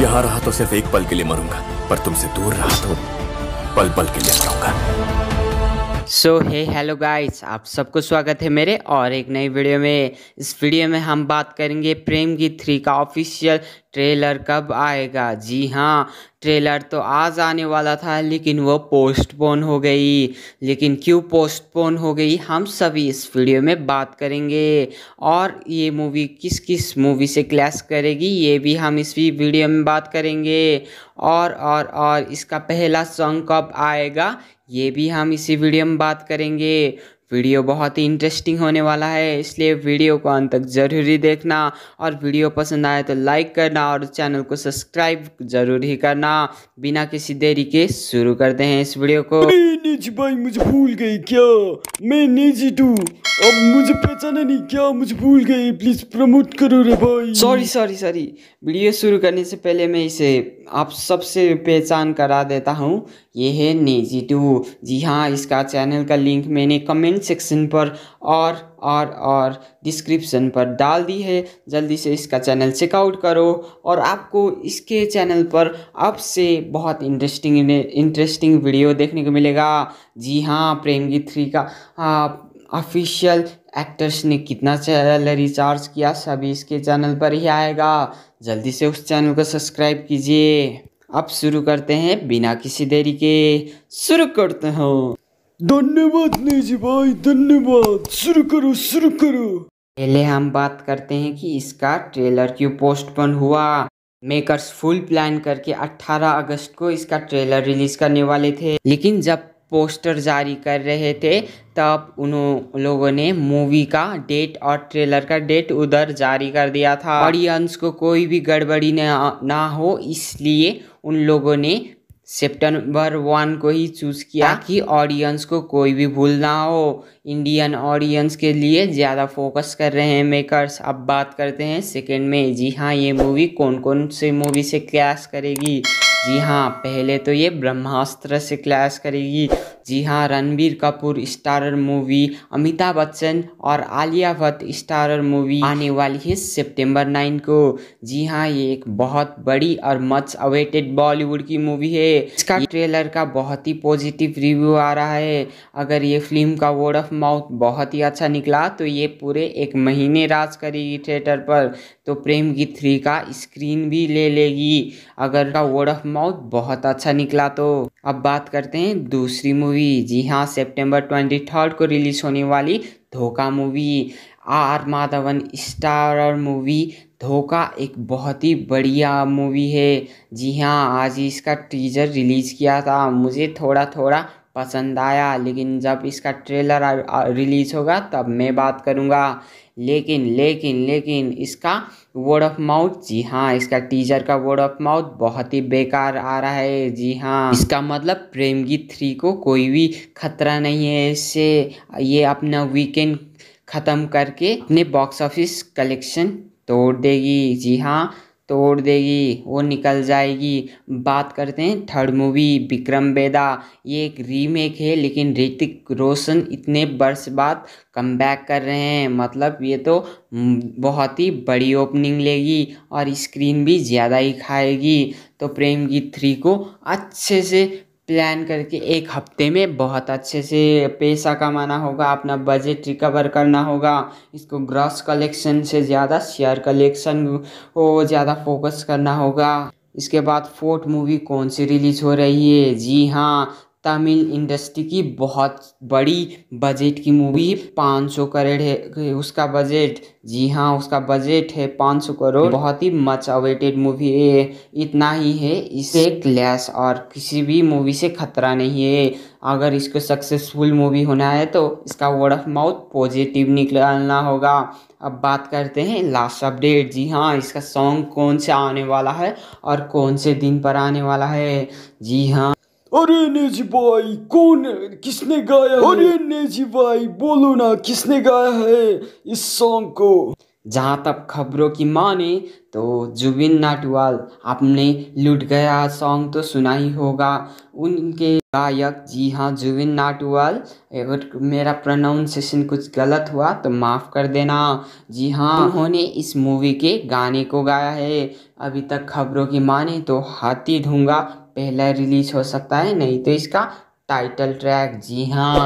यहाँ रहा तो सिर्फ एक पल के लिए मरूंगा पर तुमसे दूर रहा तो पल पल के लिए मरूंगा सो हे हेलो गाइस आप सबको स्वागत है मेरे और एक नई वीडियो में इस वीडियो में हम बात करेंगे प्रेम की थ्री का ऑफिशियल ट्रेलर कब आएगा जी हाँ ट्रेलर तो आज आने वाला था लेकिन वो पोस्टपोन हो गई लेकिन क्यों पोस्टपोन हो गई हम सभी इस वीडियो में बात करेंगे और ये मूवी किस किस मूवी से क्लैश करेगी ये भी हम इस वीडियो में बात करेंगे और और और इसका पहला सॉन्ग कब आएगा ये भी हम इसी वीडियो में बात करेंगे वीडियो बहुत ही इंटरेस्टिंग होने वाला है इसलिए वीडियो को अंत तक जरूरी देखना और वीडियो पसंद आए तो लाइक करना और चैनल को सब्सक्राइब जरूर ही करना बिना किसी देरी के शुरू करते हैं इस वीडियो को भाई मुझे भूल गई क्या मैं निजी टू अब मुझे पहचाना नहीं क्या मुझे भूल गए प्लीज प्रमोट करो रे भाई सॉरी सॉरी सॉरी वीडियो शुरू करने से पहले मैं इसे आप सबसे पहचान करा देता हूँ ये है नेजी टू जी हाँ इसका चैनल का लिंक मैंने कमेंट सेक्शन पर और और और डिस्क्रिप्शन पर डाल दी है जल्दी से इसका चैनल चेकआउट करो और आपको इसके चैनल पर अब से बहुत इंटरेस्टिंग इंटरेस्टिंग वीडियो देखने को मिलेगा जी हाँ प्रेम गीत थ्री का आप ऑफिशियल एक्टर्स ने कितना सैलरी चार्ज किया सभी इसके चैनल पर ही आएगा जल्दी से उस चैनल को सब्सक्राइब कीजिए अब शुरू करते हैं बिना किसी देरी के शुरू करते हो धन्यवाद जी भाई धन्यवाद शुरू करो शुरू करो पहले हम बात करते हैं कि इसका ट्रेलर क्यों पोस्टपोन हुआ मेकर्स फुल प्लान करके 18 अगस्त को इसका ट्रेलर रिलीज करने वाले थे लेकिन जब पोस्टर जारी कर रहे थे तब उन लोगों ने मूवी का डेट और ट्रेलर का डेट उधर जारी कर दिया था ऑडियंस को कोई भी गड़बड़ी ना ना हो इसलिए उन लोगों ने सितंबर वन को ही चूज़ किया कि ऑडियंस को कोई भी भूल ना हो इंडियन ऑडियंस के लिए ज़्यादा फोकस कर रहे हैं मेकर्स अब बात करते हैं सेकेंड में जी हाँ ये मूवी कौन कौन से मूवी से क्लैश करेगी जी हाँ पहले तो ये ब्रह्मास्त्र से क्लैश करेगी जी हाँ रणबीर कपूर स्टारर मूवी अमिताभ बच्चन और आलिया भट्ट स्टारर मूवी आने वाली है सितंबर नाइन को जी हाँ ये एक बहुत बड़ी और मच अवेटेड बॉलीवुड की मूवी है इसका ट्रेलर का बहुत ही पॉजिटिव रिव्यू आ रहा है अगर ये फिल्म का वर्ड ऑफ माउथ बहुत ही अच्छा निकला तो ये पूरे एक महीने राज करेगी थिएटर पर तो प्रेम की थ्री का स्क्रीन भी ले लेगी अगर का वर्ड ऑफ माउथ बहुत अच्छा निकला तो अब बात करते हैं दूसरी मूवी जी हाँ सितंबर ट्वेंटी थर्ड को रिलीज होने वाली Dhokha movie R Madhavan starrer movie Dhokha एक बहुत ही बढ़िया मूवी है जी हाँ आज इसका टीजर रिलीज़ किया था मुझे थोड़ा थोड़ा पसंद आया लेकिन जब इसका ट्रेलर रिलीज़ होगा तब मैं बात करूँगा लेकिन लेकिन लेकिन इसका वर्ड ऑफ माउथ जी हाँ इसका टीजर का वर्ड ऑफ माउथ बहुत ही बेकार आ रहा है जी हाँ इसका मतलब प्रेम गीत थ्री को कोई भी खतरा नहीं है इससे ये अपना वीकेंड ख़त्म करके अपने बॉक्स ऑफिस कलेक्शन तोड़ देगी जी हाँ तोड़ देगी वो निकल जाएगी बात करते हैं थर्ड मूवी विक्रम बेदा ये एक रीमेक है लेकिन ऋतिक रोशन इतने वर्ष बाद कम कर रहे हैं मतलब ये तो हम्म, बहुत ही बड़ी ओपनिंग लेगी और स्क्रीन भी ज़्यादा ही खाएगी तो प्रेम गीत थ्री को अच्छे से प्लान करके एक हफ्ते में बहुत अच्छे से पैसा कमाना होगा अपना बजट रिकवर करना होगा इसको ग्रॉस कलेक्शन से ज़्यादा शेयर कलेक्शन को ज़्यादा फोकस करना होगा इसके बाद फोर्थ मूवी कौन सी रिलीज़ हो रही है जी हाँ तमिल इंडस्ट्री की बहुत बड़ी बजट की मूवी पाँच सौ करोड़ है उसका बजट जी हाँ उसका बजट है पाँच सौ करोड़ बहुत ही मच अवेटेड मूवी है इतना ही है इसे क्लैश और किसी भी मूवी से खतरा नहीं है अगर इसको सक्सेसफुल मूवी होना है तो इसका वर्ड ऑफ माउथ पॉजिटिव निकलना होगा अब बात करते हैं लास्ट अपडेट जी हाँ इसका सॉन्ग कौन सा आने वाला है और कौन से दिन पर आने वाला है जी हाँ अरे नेजी भाई कौन किसने गाया है? अरे नेजी भाई बोलो ना किसने गाया है इस सॉन्ग को जहाँ तक खबरों की माने तो जुबिन नाटवाल आपने लुट गया सॉन्ग तो सुना ही होगा उनके गायक जी हाँ जुबिन नाटवाल अगर मेरा प्रोनाउंसिएशन कुछ गलत हुआ तो माफ़ कर देना जी हाँ उन्होंने इस मूवी के गाने को गाया है अभी तक खबरों की माने तो हाथी ढूंगा पहला रिलीज हो सकता है नहीं तो इसका टाइटल ट्रैक जी हाँ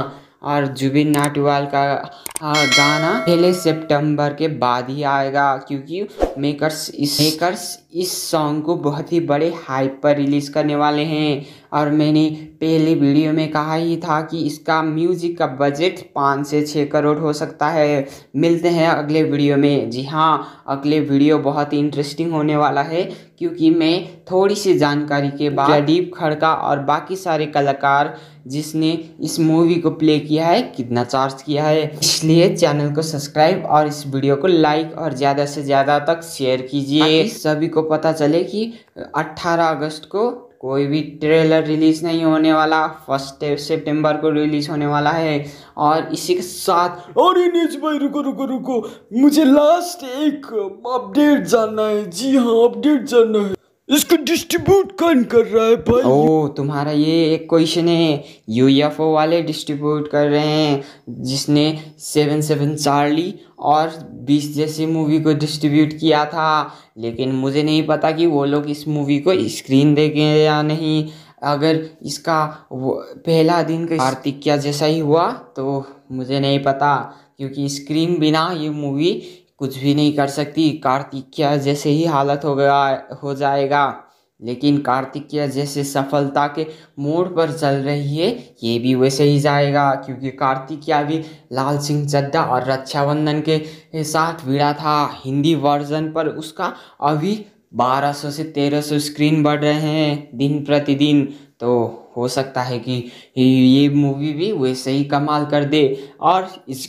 और जुबिन नाटवाल का हाँ, गाना पहले सितंबर के बाद ही आएगा क्योंकि मेकर्स इस मेकर्स इस सॉन्ग को बहुत ही बड़े हाइप पर रिलीज़ करने वाले हैं और मैंने पहले वीडियो में कहा ही था कि इसका म्यूज़िक का बजट पाँच से छः करोड़ हो सकता है मिलते हैं अगले वीडियो में जी हाँ अगले वीडियो बहुत ही इंटरेस्टिंग होने वाला है क्योंकि मैं थोड़ी सी जानकारी के बाद प्रदीप खड़का और बाकी सारे कलाकार जिसने इस मूवी को प्ले किया है कितना चार्ज किया है इसलिए चैनल को सब्सक्राइब और इस वीडियो को लाइक और ज़्यादा से ज़्यादा तक शेयर कीजिए सभी को पता चले कि 18 अगस्त को कोई भी ट्रेलर रिलीज नहीं होने वाला फर्स्ट सितंबर को रिलीज होने वाला है और इसी के साथ अरे नीच भाई रुको रुको रुको मुझे लास्ट एक अपडेट जानना है जी हाँ अपडेट जानना है इसको डिस्ट्रीब्यूट कौन कर रहा है भाई ओ तुम्हारा ये एक क्वेश्चन है यूएफओ वाले डिस्ट्रीब्यूट कर रहे हैं जिसने सेवन सेवन चार्ली और बीस जैसी मूवी को डिस्ट्रीब्यूट किया था लेकिन मुझे नहीं पता कि वो लोग इस मूवी को स्क्रीन देंगे या नहीं अगर इसका वो पहला दिन का कार्तिक क्या जैसा ही हुआ तो मुझे नहीं पता क्योंकि स्क्रीन बिना ये मूवी कुछ भी नहीं कर सकती कार्तिकया जैसे ही हालत हो गया हो जाएगा लेकिन कार्तिकया जैसे सफलता के मोड़ पर चल रही है ये भी वैसे ही जाएगा क्योंकि कार्तिकया भी लाल सिंह चड्डा और रक्षाबंधन के साथ भिड़ा था हिंदी वर्जन पर उसका अभी 1200 से 1300 स्क्रीन बढ़ रहे हैं दिन प्रतिदिन तो हो सकता है कि ये मूवी भी वैसे ही कमाल कर दे और इस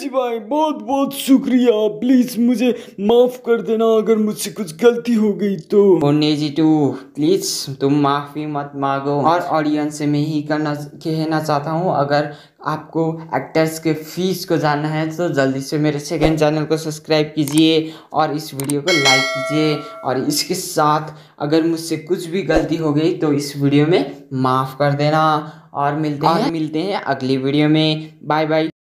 जी भाई बहुत बहुत शुक्रिया प्लीज़ मुझे माफ़ कर देना अगर मुझसे कुछ गलती हो गई तो मुन्ने जी टू प्लीज़ तुम माफ़ी मत मांगो और ऑडियंस से मैं ही करना कहना चाहता हूँ अगर आपको एक्टर्स के फीस को जानना है तो जल्दी से मेरे सेकेंड चैनल को सब्सक्राइब कीजिए और इस वीडियो को लाइक कीजिए और इसके साथ अगर मुझसे कुछ भी गलती हो गई तो इस वीडियो में माफ़ कर देना और मिलते हैं मिलते हैं अगली वीडियो में बाय बाय